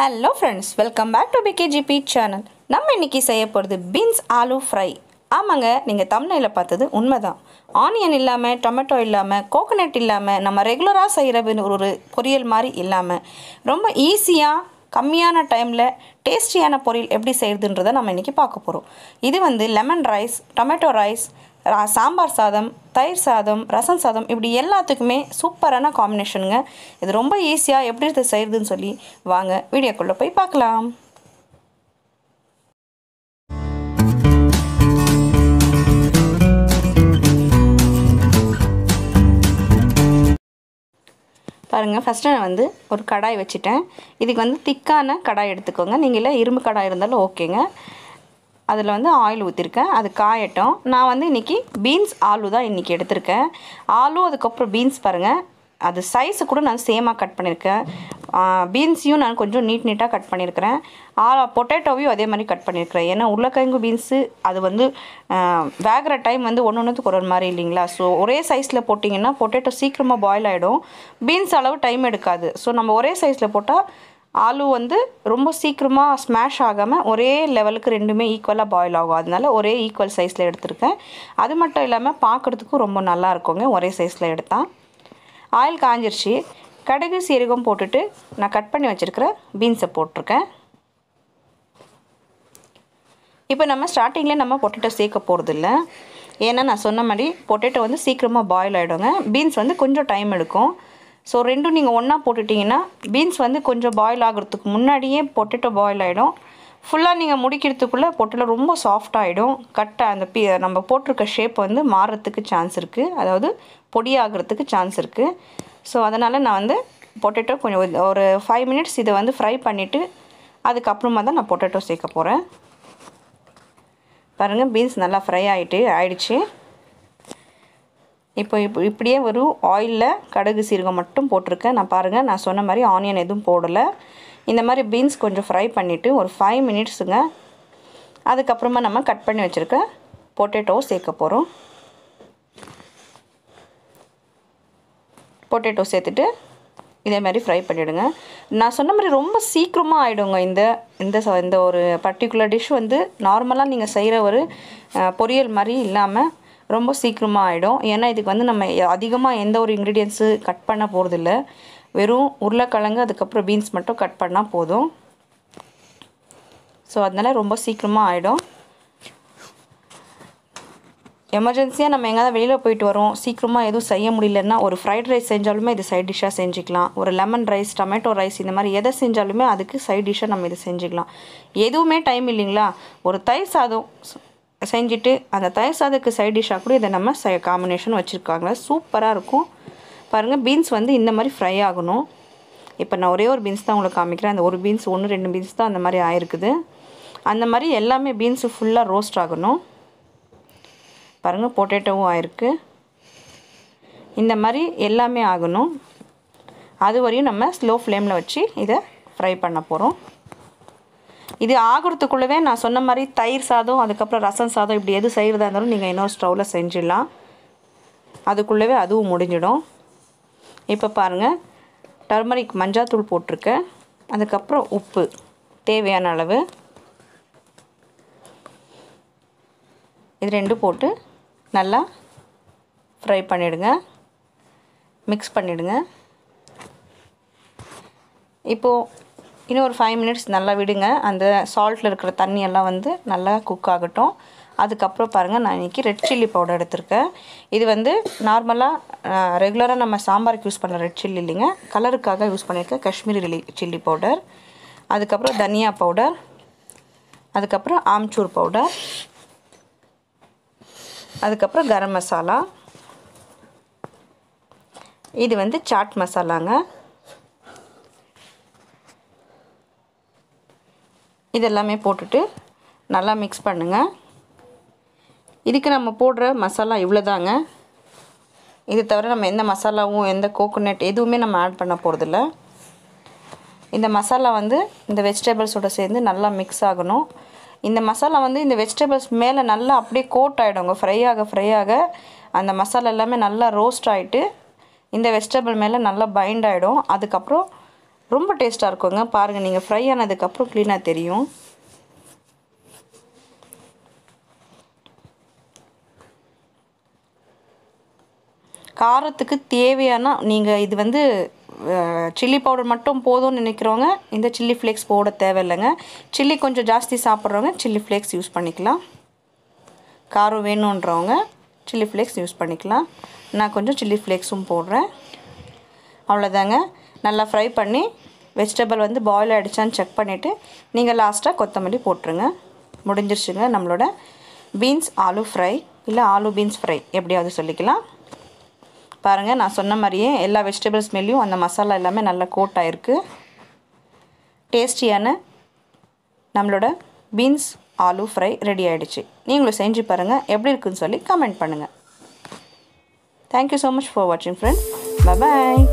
hello friends welcome back to PKGP channel நம்ம இன்றைக்கி செய்ய போகிறது பீன்ஸ் ஆலு ஃப்ரை ஆமாங்க நீங்கள் தமிழில் பார்த்தது உண்மைதான் ஆனியன் இல்லாமல் டொமேட்டோ இல்லாமல் கோகோனட் இல்லாமல் நம்ம ரெகுலராக செய்கிற ஒரு பொரியல் மாதிரி இல்லாமல் ரொம்ப ஈஸியாக கம்மியான டைமில் டேஸ்டியான பொரியல் எப்படி செய்கிறதுன்றதை நம்ம இன்றைக்கி பார்க்க போகிறோம் இது வந்து lemon rice tomato rice sambar சாதம் தயிர் சாதம் ரசம் சாதம் இப்படி எல்லாத்துக்குமே சூப்பரான காம்பினேஷனுங்க இது ரொம்ப ஈஸியாக எப்படி இது செய்கிறதுன்னு சொல்லி வாங்க வீடியோக்குள்ளே போய் பார்க்கலாம் பாருங்கள் ஃபஸ்ட்டு நான் வந்து ஒரு கடாய் வச்சுட்டேன் இதுக்கு வந்து திக்கான கடாய் எடுத்துக்கோங்க நீங்கள் இல்லை இரும்பு கடாய் இருந்தாலும் ஓகேங்க அதில் வந்து ஆயில் ஊற்றிருக்கேன் அது காயட்டும் நான் வந்து இன்றைக்கி பீன்ஸ் ஆலு தான் இன்றைக்கி எடுத்திருக்கேன் ஆலு அதுக்கப்புறம் பீன்ஸ் பாருங்கள் அது சைஸு கூட நான் சேமாக கட் பண்ணியிருக்கேன் பீன்ஸையும் நான் கொஞ்சம் நீட் நீட்டாக கட் பண்ணியிருக்கிறேன் ஆ பொட்டேட்டோவையும் அதே மாதிரி கட் பண்ணியிருக்கிறேன் ஏன்னா உருளைக்கிழங்கு பீன்ஸு அது வந்து வேகிற டைம் வந்து ஒன்று ஒன்றுத்துக்கு ஒரு மாதிரி இல்லைங்களா ஸோ ஒரே சைஸில் போட்டிங்கன்னா பொட்டேட்டோ சீக்கிரமாக பாயில் ஆகிடும் பீன்ஸ் அளவு டைம் எடுக்காது ஸோ நம்ம ஒரே சைஸில் போட்டால் ஆலு வந்து ரொம்ப சீக்கிரமாக ஸ்மாஷ் ஆகாமல் ஒரே லெவலுக்கு ரெண்டுமே ஈக்குவலாக பாயில் ஆகும் அதனால ஒரே ஈக்குவல் சைஸில் எடுத்திருக்கேன் அது மட்டும் இல்லாமல் பார்க்குறதுக்கும் ரொம்ப நல்லா இருக்குங்க ஒரே சைஸில் எடுத்தான் ஆயில் காஞ்சிருச்சு கடுகு சீரகம் போட்டுட்டு நான் கட் பண்ணி வச்சுருக்கிற பீன்ஸை போட்டிருக்கேன் இப்போ நம்ம ஸ்டார்டிங்கில் நம்ம பொட்டேட்டோ சேர்க்க இல்லை ஏன்னா நான் சொன்ன மாதிரி பொட்டேட்டோ வந்து சீக்கிரமாக பாயில் ஆகிடுங்க பீன்ஸ் வந்து கொஞ்சம் டைம் எடுக்கும் ஸோ ரெண்டும் நீங்கள் ஒன்றா போட்டுட்டிங்கன்னா பீன்ஸ் வந்து கொஞ்சம் பாயில் ஆகிறதுக்கு முன்னாடியே பொட்டேட்டோ பாயில் ஆகிடும் ஃபுல்லாக நீங்கள் முடிக்கிறதுக்குள்ளே பொட்டேட்டோ ரொம்ப சாஃப்ட் ஆகிடும் கட்டாக அந்த பி நம்ம போட்டிருக்க ஷேப் வந்து மாறுறதுக்கு சான்ஸ் இருக்குது அதாவது பொடியாகிறதுக்கு சான்ஸ் இருக்குது ஸோ அதனால் நான் வந்து பொட்டேட்டோ கொஞ்சம் ஒரு ஃபைவ் மினிட்ஸ் இதை வந்து ஃப்ரை பண்ணிவிட்டு அதுக்கப்புறமா தான் நான் பொட்டேட்டோ சேர்க்க போகிறேன் பாருங்கள் பீன்ஸ் நல்லா ஃப்ரை ஆகிட்டு ஆயிடுச்சு இப்போ இப்போ இப்படியே வரும் ஆயிலில் கடுகு சீரகம் மட்டும் போட்டிருக்கேன் நான் பாருங்கள் நான் சொன்ன மாதிரி ஆனியன் எதுவும் போடலை இந்த மாதிரி பீன்ஸ் கொஞ்சம் ஃப்ரை பண்ணிவிட்டு ஒரு ஃபைவ் மினிட்ஸுங்க அதுக்கப்புறமா நம்ம கட் பண்ணி வச்சுருக்க பொட்டேட்டோ சேர்க்க போகிறோம் பொட்டேட்டோ சேர்த்துட்டு இதே மாதிரி ஃப்ரை பண்ணிவிடுங்க நான் சொன்ன மாதிரி ரொம்ப சீக்கிரமாக ஆகிடுங்க இந்த இந்த இந்த ஒரு பர்டிகுலர் டிஷ் வந்து நார்மலாக நீங்கள் செய்கிற ஒரு பொரியல் மாதிரி இல்லாமல் ரொம்ப சீக்கிரமாக ஆகிடும் ஏன்னா இதுக்கு வந்து நம்ம அதிகமாக எந்த ஒரு இன்க்ரீடியன்ஸு கட் பண்ண போகிறதில்ல வெறும் உருளைக்கிழங்கு அதுக்கப்புறம் பீன்ஸ் மட்டும் கட் பண்ணால் போதும் ஸோ அதனால் ரொம்ப சீக்கிரமாக ஆகிடும் எமர்ஜென்சியாக நம்ம எங்கேயாவது வெளியில் போயிட்டு வரோம் சீக்கிரமாக எதுவும் செய்ய முடியலன்னா ஒரு ஃப்ரைட் ரைஸ் செஞ்சாலுமே இது சைட் டிஷ்ஷாக செஞ்சுக்கலாம் ஒரு லெமன் ரைஸ் டொமேட்டோ ரைஸ் இந்த மாதிரி எதை செஞ்சாலுமே அதுக்கு சைட் டிஷ்ஷாக நம்ம இதை செஞ்சுக்கலாம் எதுவுமே டைம் இல்லைங்களா ஒரு தயிர் சாதம் செஞ்சுட்டு அந்த தயிர் சாதத்துக்கு சைட் டிஷ்ஷாக கூட இதை நம்ம ச காம்பினேஷன் வச்சுருக்காங்க சூப்பராக இருக்கும் பாருங்கள் பீன்ஸ் வந்து இந்த மாதிரி ஃப்ரை ஆகணும் இப்போ நான் ஒரே ஒரு பீன்ஸ் தான் உங்களுக்கு காமிக்கிறேன் அந்த ஒரு பீன்ஸ் ஒன்று ரெண்டு பீன்ஸ் தான் அந்த மாதிரி ஆயிருக்குது அந்த மாதிரி எல்லாமே பீன்ஸு ஃபுல்லாக ரோஸ்ட் ஆகணும் பாருங்கள் பொட்டேட்டோவும் ஆயிருக்கு இந்த மாதிரி எல்லாமே ஆகணும் அது வரையும் நம்ம ஸ்லோ ஃப்ளேமில் வச்சு இதை ஃப்ரை பண்ண போகிறோம் இது ஆகுறதுக்குள்ளவே நான் சொன்ன மாதிரி தயிர் சாதம் அதுக்கப்புறம் ரசம் சாதம் இப்படி எது செய்கிறதா இருந்தாலும் நீங்கள் இன்னொரு ஸ்டவ்வில் செஞ்சிடலாம் அதுக்குள்ளவே அதுவும் முடிஞ்சிடும் இப்போ பாருங்கள் டர்மரிக் மஞ்சாத்தூள் போட்டிருக்கேன் அதுக்கப்புறம் உப்பு தேவையான அளவு இது ரெண்டு போட்டு நல்லா ஃப்ரை பண்ணிவிடுங்க மிக்ஸ் பண்ணிவிடுங்க இப்போது இன்னும் ஒரு ஃபைவ் மினிட்ஸ் நல்லா விடுங்க அந்த சால்ட்டில் இருக்கிற தண்ணி எல்லாம் வந்து நல்லா குக் ஆகட்டும் அதுக்கப்புறம் பாருங்கள் நான் இன்றைக்கி ரெட் சில்லி பவுடர் எடுத்திருக்கேன் இது வந்து நார்மலாக ரெகுலராக நம்ம சாம்பாருக்கு யூஸ் பண்ணுற ரெட் சில்லி இல்லைங்க கலருக்காக யூஸ் பண்ணியிருக்கேன் காஷ்மீரி சில்லி பவுடர் அதுக்கப்புறம் தனியா பவுடர் அதுக்கப்புறம் ஆம்ச்சூர் பவுடர் அதுக்கப்புறம் கரம் மசாலா இது வந்து சாட் மசாலாங்க இதெல்லாமே போட்டுட்டு நல்லா மிக்ஸ் பண்ணுங்கள் இதுக்கு நம்ம போடுற மசாலா இவ்வளோதாங்க இது தவிர நம்ம எந்த மசாலாவும் எந்த கோகோனட் எதுவுமே நம்ம ஆட் பண்ண போகிறதில்ல இந்த மசாலா வந்து இந்த வெஜிடபிள்ஸோட சேர்ந்து நல்லா மிக்ஸ் ஆகணும் இந்த மசாலா வந்து இந்த வெஜிடபிள்ஸ் மேலே நல்லா அப்படியே கோட் ஆகிடுங்க ஃப்ரை ஆக ஃப்ரை ஆக அந்த மசாலா எல்லாமே நல்லா ரோஸ்ட் ஆகிட்டு இந்த வெஜிடபிள் மேலே நல்லா பைண்ட் ஆகிடும் அதுக்கப்புறம் ரொம்ப டேஸ்ட்டாக இருக்குங்க பாருங்கள் நீங்கள் ஃப்ரை ஆனதுக்கப்புறம் க்ளீனாக தெரியும் காரத்துக்கு தேவையான நீங்கள் இது வந்து சில்லி பவுடர் மட்டும் போதும்னு நினைக்கிறவங்க இந்த சில்லி ஃப்ளேக்ஸ் போட தேவையில்லைங்க சில்லி கொஞ்சம் ஜாஸ்தி சாப்பிட்றவங்க சில்லி ஃப்ளேக்ஸ் யூஸ் பண்ணிக்கலாம் காரம் வேணுன்றவங்க சில்லி ஃப்ளேக்ஸ் யூஸ் பண்ணிக்கலாம் நான் கொஞ்சம் சில்லி ஃப்ளேக்ஸும் போடுறேன் அவ்வளோதாங்க நல்லா ஃப்ரை பண்ணி வெஜிடபிள் வந்து பாயில் ஆகிடுச்சான்னு செக் பண்ணிவிட்டு நீங்கள் லாஸ்ட்டாக கொத்தமல்லி போட்டுருங்க முடிஞ்சிருச்சுங்க நம்மளோட பீன்ஸ் ஆலு ஃப்ரை இல்லை ஆலு பீன்ஸ் ஃப்ரை எப்படியாவது சொல்லிக்கலாம் பாருங்கள் நான் சொன்ன மாதிரியே எல்லா வெஜிடபிள்ஸ் மேலேயும் அந்த மசாலா எல்லாமே நல்லா கோட் ஆகிருக்கு டேஸ்டியான நம்மளோட பீன்ஸ் ஆலு ஃப்ரை ரெடி ஆகிடுச்சு நீங்களும் செஞ்சு பாருங்கள் எப்படி இருக்குன்னு சொல்லி கமெண்ட் பண்ணுங்கள் தேங்க்யூ ஸோ மச் ஃபார் வாட்சிங் ஃப்ரெண்ட்ஸ் பாய்